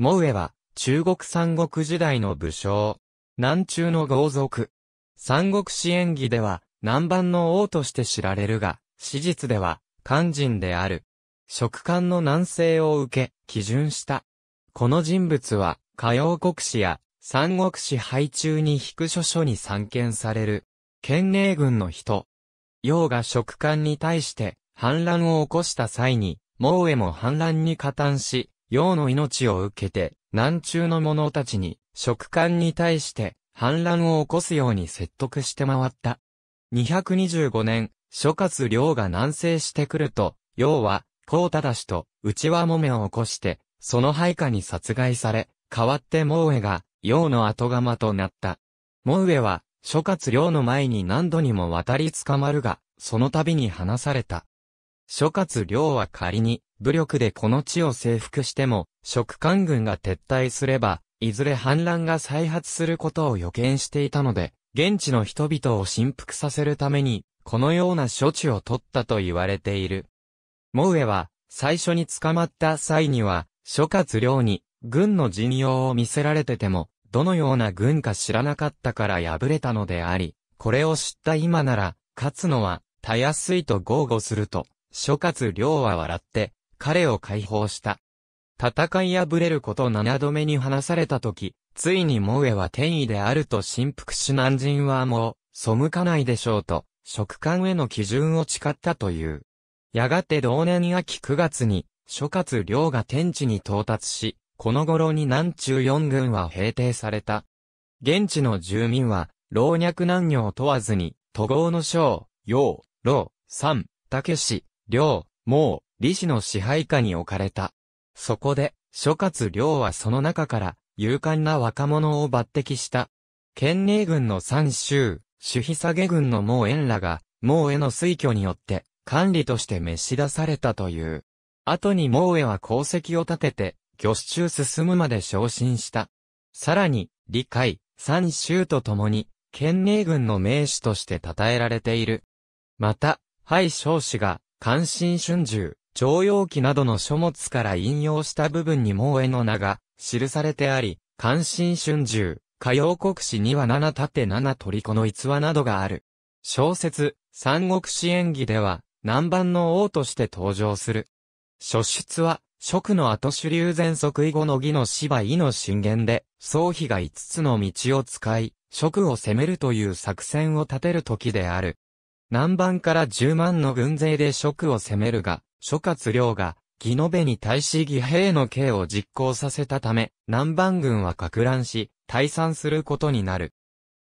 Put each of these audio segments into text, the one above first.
モウエは、中国三国時代の武将。南中の豪族。三国志演義では、南蛮の王として知られるが、史実では、漢人である。食官の南西を受け、基準した。この人物は、歌謡国史や、三国史廃中に引く書書に参見される。県令軍の人。楊が食官に対して、反乱を起こした際に、毛衛も反乱に加担し、陽の命を受けて、南中の者たちに、食官に対して、反乱を起こすように説得して回った。225年、諸葛亮が南西してくると、陽は、孔忠氏と、内輪もめを起こして、その配下に殺害され、代わって毛衛が、陽の後釜となった。毛衛は、諸葛亮の前に何度にも渡り捕まるが、その度に離された。諸葛亮は仮に、武力でこの地を征服しても、食官軍が撤退すれば、いずれ反乱が再発することを予見していたので、現地の人々を振幅させるために、このような処置を取ったと言われている。モウエは、最初に捕まった際には、諸葛亮に、軍の陣容を見せられてても、どのような軍か知らなかったから敗れたのであり、これを知った今なら、勝つのは、たやすいと豪語すると、諸葛亮は笑って、彼を解放した。戦い破れること七度目に話された時、ついにモウエは天意であると振幅し南人はもう、背かないでしょうと、食感への基準を誓ったという。やがて同年秋9月に、諸葛亮が天地に到達し、この頃に南中四軍は平定された。現地の住民は、老若男女を問わずに、都合の将、陽、老、三、武士、領、毛、李氏の支配下に置かれた。そこで、諸葛亮はその中から、勇敢な若者を抜擢した。県内軍の三州、守秘下げ軍の毛縁らが、毛への推挙によって、管理として召し出されたという。後に毛へは功績を立てて、魚種中進むまで昇進した。さらに、李海、三州と共に、県内軍の名手として称えられている。また、敗将士が、関心春秋、常用記などの書物から引用した部分に毛絵の名が記されてあり、関心春秋、歌謡国史には七縦七虜の逸話などがある。小説、三国志演義では、南蛮の王として登場する。初出は、蜀の後主流前即位後の義の芝居の進言で、総妃が五つの道を使い、蜀を攻めるという作戦を立てる時である。南蛮から十万の軍勢で蜀を攻めるが、諸葛亮が、義の辺に対し義兵の刑を実行させたため、南蛮軍は拡乱し、退散することになる。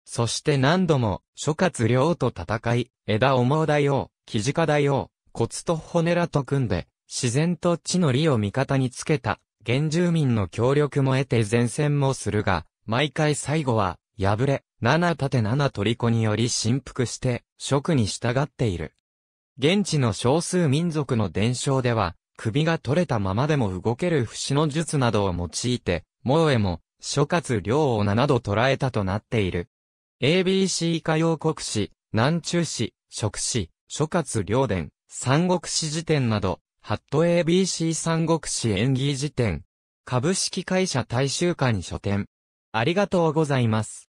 そして何度も、諸葛亮と戦い、枝毛大王、木下大王、骨ツと骨らと組んで、自然と地の利を味方につけた、原住民の協力も得て前線もするが、毎回最後は、敗れ、七盾七虜により振幅して、職に従っている。現地の少数民族の伝承では、首が取れたままでも動ける節の術などを用いて、萌えも、諸葛亮を7度捉えたとなっている。ABC 歌謡国史、南中史、食史、諸葛亮伝、三国史辞典など、ハット ABC 三国史演技辞典、株式会社大衆館に書店。ありがとうございます。